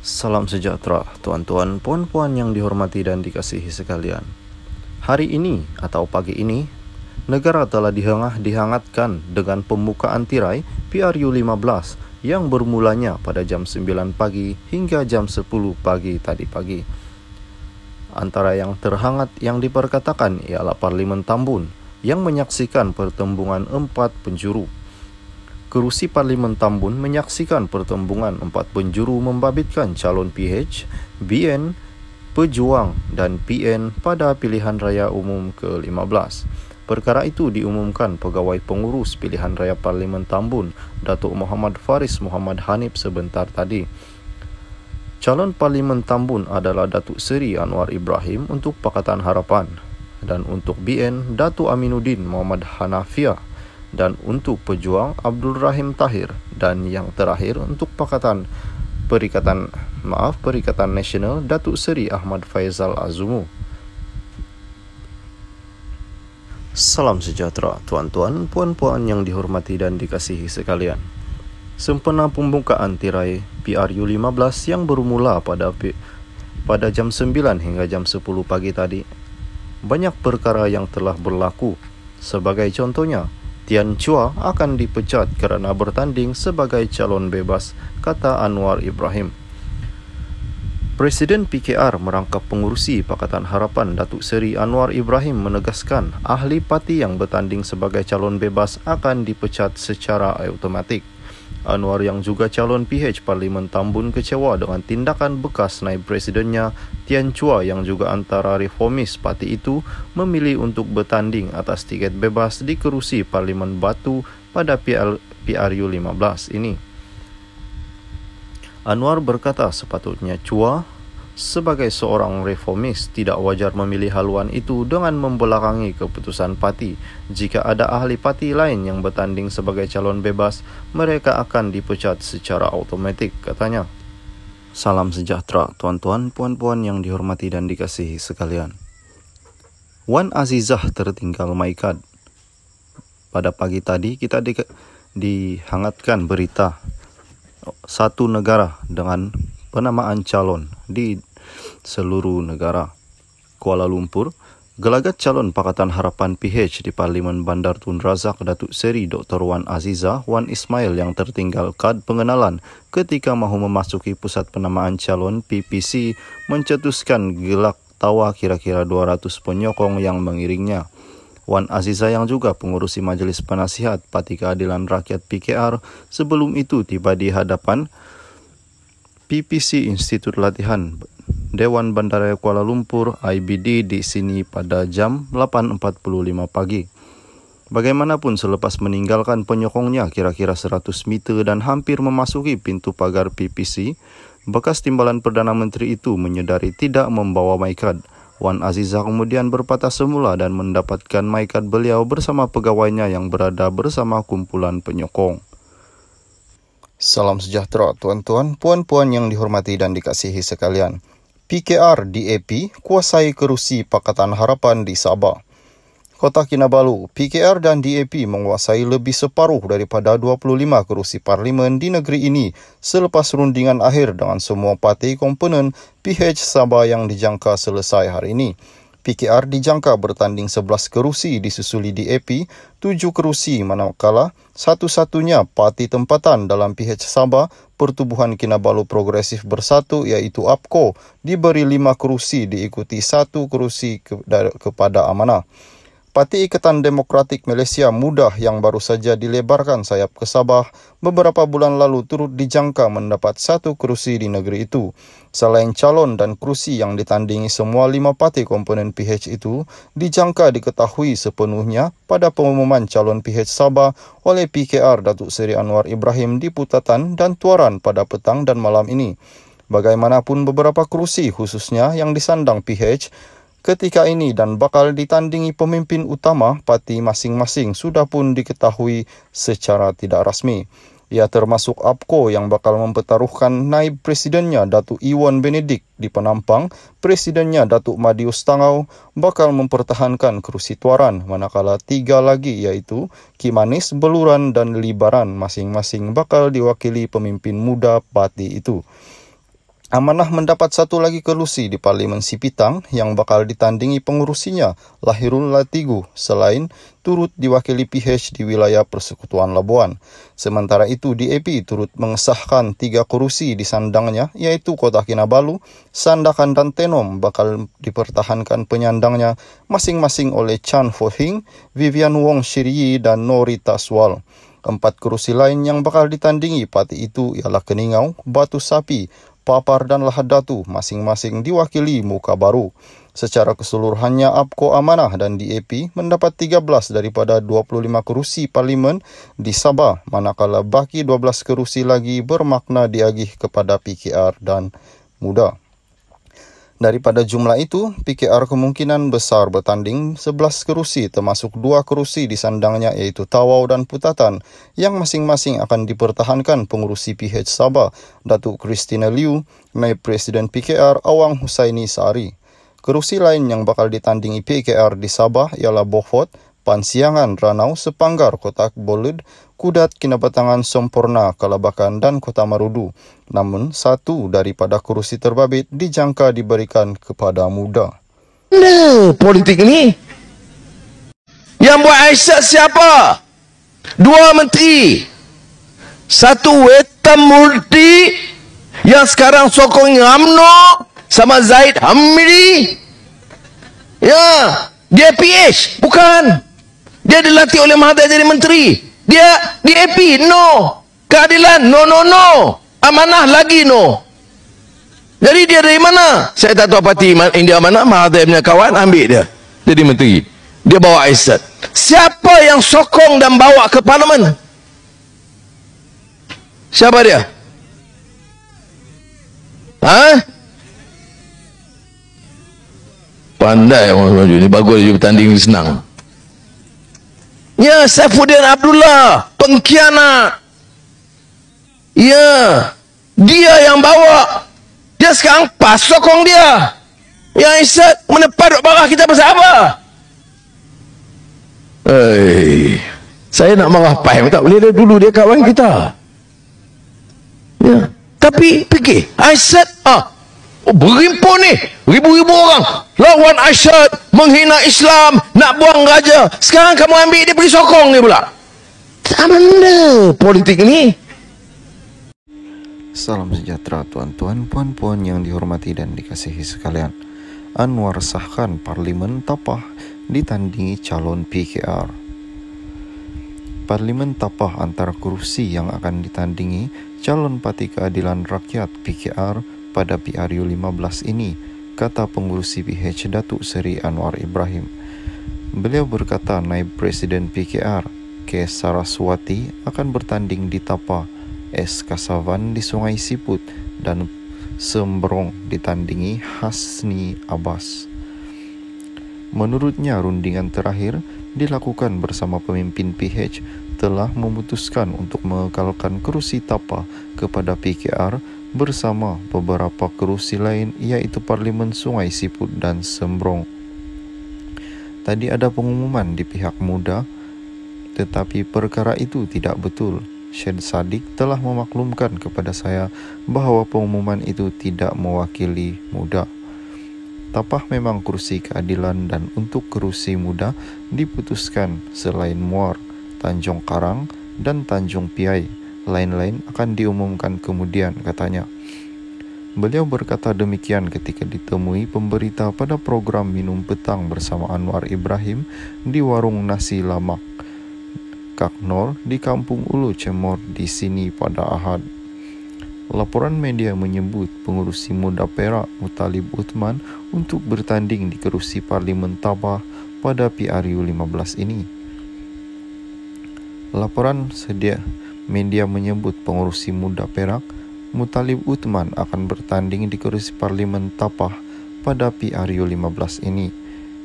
Salam sejahtera, tuan-tuan, puan-puan yang dihormati dan dikasihi sekalian. Hari ini atau pagi ini, negara telah dihangah dihangatkan dengan pembukaan tirai PRU 15 yang bermulanya pada jam 9 pagi hingga jam 10 pagi tadi pagi. Antara yang terhangat yang diperkatakan ialah Parlimen Tambun yang menyaksikan pertembungan empat penjuru kerusi Parlimen Tambun menyaksikan pertembungan empat penjuru membabitkan calon PH, BN, Pejuang dan PN pada pilihan raya umum ke-15. Perkara itu diumumkan pegawai pengurus pilihan raya Parlimen Tambun, Datuk Muhammad Faris Muhammad Hanif sebentar tadi. Calon Parlimen Tambun adalah Datuk Seri Anwar Ibrahim untuk Pakatan Harapan dan untuk BN Datuk Aminuddin Muhammad Hanafiah dan untuk pejuang Abdul Rahim Tahir dan yang terakhir untuk Pakatan Perikatan maaf Perikatan Nasional Datuk Seri Ahmad Faizal Azumu. Salam sejahtera tuan-tuan, puan-puan yang dihormati dan dikasihi sekalian. Sempena pembukaan tirai PRU 15 yang bermula pada pada jam 9 hingga jam 10 pagi tadi, banyak perkara yang telah berlaku. Sebagai contohnya, Tian Chua akan dipecat kerana bertanding sebagai calon bebas, kata Anwar Ibrahim. Presiden PKR merangkap pengurusi Pakatan Harapan Datuk Seri Anwar Ibrahim menegaskan ahli parti yang bertanding sebagai calon bebas akan dipecat secara automatik. Anwar yang juga calon PH Parlimen Tambun kecewa dengan tindakan bekas naib presidennya Tian Chua yang juga antara reformis parti itu memilih untuk bertanding atas tiket bebas di kerusi Parlimen Batu pada PL, PRU 15 ini. Anwar berkata sepatutnya Chua sebagai seorang reformis tidak wajar memilih haluan itu dengan membelakangi keputusan parti. Jika ada ahli parti lain yang bertanding sebagai calon bebas, mereka akan dipecat secara automatik, katanya. Salam sejahtera, tuan-tuan, puan-puan yang dihormati dan dikasihi sekalian. Wan Azizah tertinggal Maikat. Pada pagi tadi kita di dihangatkan berita satu negara dengan penamaan calon di seluruh negara. Kuala Lumpur, gelagat calon Pakatan Harapan PH di Parlimen Bandar Tun Razak Datuk Seri Dr. Wan Aziza Wan Ismail yang tertinggal kad pengenalan ketika mahu memasuki pusat penamaan calon PPC mencetuskan gelak tawa kira-kira 200 penyokong yang mengiringnya. Wan Aziza yang juga pengurusi Majlis Penasihat Parti Keadilan Rakyat PKR sebelum itu tiba di hadapan PPC Institut Latihan Dewan Bandar Kuala Lumpur IBD di sini pada jam 8.45 pagi. Bagaimanapun selepas meninggalkan penyokongnya kira-kira 100 meter dan hampir memasuki pintu pagar PPC, bekas timbalan Perdana Menteri itu menyedari tidak membawa maikad. Wan Aziza kemudian berpatah semula dan mendapatkan maikad beliau bersama pegawainya yang berada bersama kumpulan penyokong. Salam sejahtera tuan-tuan, puan-puan yang dihormati dan dikasihi sekalian. PKR DAP kuasai kerusi Pakatan Harapan di Sabah. Kota Kinabalu, PKR dan DAP menguasai lebih separuh daripada 25 kerusi parlimen di negeri ini selepas rundingan akhir dengan semua parti komponen PH Sabah yang dijangka selesai hari ini. PKR dijangka bertanding 11 kerusi disusuli DAP, 7 kerusi manakala satu-satunya parti tempatan dalam PH Sabah Pertubuhan Kinabalu Progresif Bersatu iaitu APKO diberi 5 kerusi diikuti 1 kerusi ke- kepada amanah. Parti Ikatan Demokratik Malaysia Mudah yang baru saja dilebarkan sayap ke Sabah beberapa bulan lalu turut dijangka mendapat satu kerusi di negeri itu. Selain calon dan kerusi yang ditandingi semua lima parti komponen PH itu, dijangka diketahui sepenuhnya pada pengumuman calon PH Sabah oleh PKR Datuk Seri Anwar Ibrahim di Putatan dan Tuaran pada petang dan malam ini. Bagaimanapun beberapa kerusi khususnya yang disandang PH Ketika ini dan bakal ditandingi pemimpin utama parti masing-masing sudah pun diketahui secara tidak rasmi. Ia termasuk APCO yang bakal mempertaruhkan naib presidennya Datuk Iwan Benedik di Penampang, presidennya Datuk Madius Tangau bakal mempertahankan kerusi tuaran manakala tiga lagi iaitu Kimanis, Beluran dan Libaran masing-masing bakal diwakili pemimpin muda parti itu. Amanah mendapat satu lagi kerusi di Parlimen Sipitang yang bakal ditandingi pengurusinya Lahirul Latigu selain turut diwakili PH di wilayah Persekutuan Labuan. Sementara itu DAP turut mengesahkan tiga kerusi di sandangnya yaitu Kota Kinabalu, Sandakan dan Tenom bakal dipertahankan penyandangnya masing-masing oleh Chan Fohing, Vivian Wong Shiryi dan Norita Swal. Empat kerusi lain yang bakal ditandingi parti itu ialah Keningau, Batu Sapi, Papar dan Lahad Datu masing-masing diwakili muka baru. Secara keseluruhannya, APKO Amanah dan DAP mendapat 13 daripada 25 kerusi parlimen di Sabah manakala baki 12 kerusi lagi bermakna diagih kepada PKR dan Muda. Daripada jumlah itu, PKR kemungkinan besar bertanding 11 kerusi termasuk 2 kerusi di sandangnya iaitu Tawau dan Putatan yang masing-masing akan dipertahankan pengurusi PH Sabah, Datuk Christina Liu, May Presiden PKR Awang Husaini Sari. Kerusi lain yang bakal ditandingi PKR di Sabah ialah Bohot, Pansiangan, Ranau, Sepanggar, Kotak Bolud, kudat kinabatangan sempurna Kelabakan dan Kota Marudu. Namun, satu daripada kerusi terbabit dijangka diberikan kepada muda. Mana politik ini? Yang buat Aisyah siapa? Dua menteri. Satu wetam multi yang sekarang sokong UMNO sama Zaid Hamidi. Ya, dia PH. Bukan. Dia dilatih oleh Mahathir jadi menteri. Dia di DAP? No. Keadilan? No, no, no. Amanah lagi no. Jadi dia dari mana? Saya tak tahu parti India mana. Mahathir punya kawan ambil dia. Jadi menteri. Dia bawa Aisyah. Siapa yang sokong dan bawa ke parlimen? Siapa dia? Ha? Pandai orang-orang ini. Bagus dia bertanding Senang. Ya, Saifuddin Abdullah, pengkhianat. Ya, dia yang bawa. Dia sekarang pas sokong dia. Ya, Isyad, menepat barah kita bersama. Hei, saya nak marah paham tak boleh dia dulu dia kawan kita. Ya, tapi fikir, Isyad, ah, Oh berimpun ni ribu-ribu orang lawan Aisyah menghina Islam nak buang raja sekarang kamu ambil dia pergi sokong ni pula tak benda politik ni Salam sejahtera tuan-tuan, puan-puan yang dihormati dan dikasihi sekalian Anwar sahkan Parlimen Tapah ditandingi calon PKR Parlimen Tapah antara kursi yang akan ditandingi calon Pati Keadilan Rakyat PKR pada PRU 15 ini, kata pengurus CPH Datuk Seri Anwar Ibrahim. Beliau berkata Naib Presiden PKR, K. Saraswati akan bertanding di Tapa, S. Kasavan di Sungai Siput dan Sembrong ditandingi Hasni Abbas. Menurutnya, rundingan terakhir dilakukan bersama pemimpin PH telah memutuskan untuk mengekalkan kerusi Tapa kepada PKR bersama beberapa kerusi lain iaitu Parlimen Sungai Siput dan Sembrong. Tadi ada pengumuman di pihak muda tetapi perkara itu tidak betul. Syed Sadiq telah memaklumkan kepada saya bahawa pengumuman itu tidak mewakili muda. Tapah memang kerusi keadilan dan untuk kerusi muda diputuskan selain Muar, Tanjung Karang dan Tanjung Piai lain-lain akan diumumkan kemudian, katanya. Beliau berkata demikian ketika ditemui pemberita pada program minum petang bersama Anwar Ibrahim di warung nasi lamak Kak Nor di Kampung Ulu Cemor di sini pada Ahad. Laporan media menyebut pengurusi muda Perak Mutalib Uthman untuk bertanding di kerusi Parlimen Tabah pada PRU 15 ini. Laporan sedia Media menyebut pengurusi muda Perak, Mutalib Utman akan bertanding di kursi parlimen Tapah pada PRU 15 ini.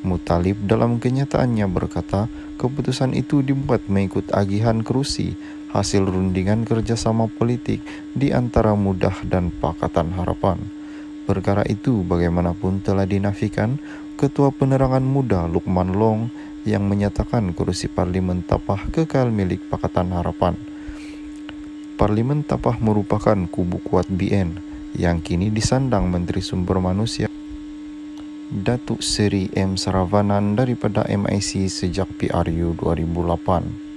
Mutalib dalam kenyataannya berkata, keputusan itu dibuat mengikut agihan kursi hasil rundingan kerjasama politik di antara Mudah dan Pakatan Harapan. Perkara itu bagaimanapun telah dinafikan Ketua Penerangan Muda Lukman Long yang menyatakan kursi parlimen tapah kekal milik Pakatan Harapan. Parlimen Tapah merupakan kubu kuat BN yang kini disandang Menteri Sumber Manusia Datuk Seri M. Saravanan daripada MIC sejak PRU 2008.